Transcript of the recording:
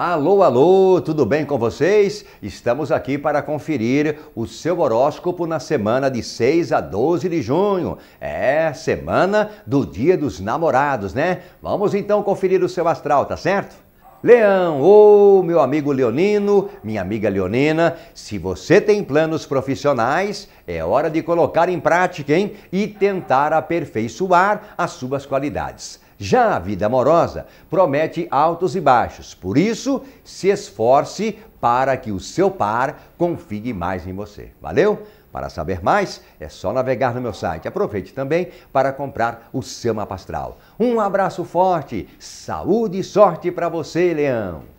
Alô, alô, tudo bem com vocês? Estamos aqui para conferir o seu horóscopo na semana de 6 a 12 de junho. É, semana do Dia dos Namorados, né? Vamos então conferir o seu astral, tá certo? Leão, ô oh, meu amigo leonino, minha amiga leonina, se você tem planos profissionais, é hora de colocar em prática, hein? E tentar aperfeiçoar as suas qualidades. Já a vida amorosa promete altos e baixos, por isso se esforce para que o seu par confie mais em você. Valeu? Para saber mais, é só navegar no meu site. Aproveite também para comprar o seu mapa astral. Um abraço forte, saúde e sorte para você, Leão!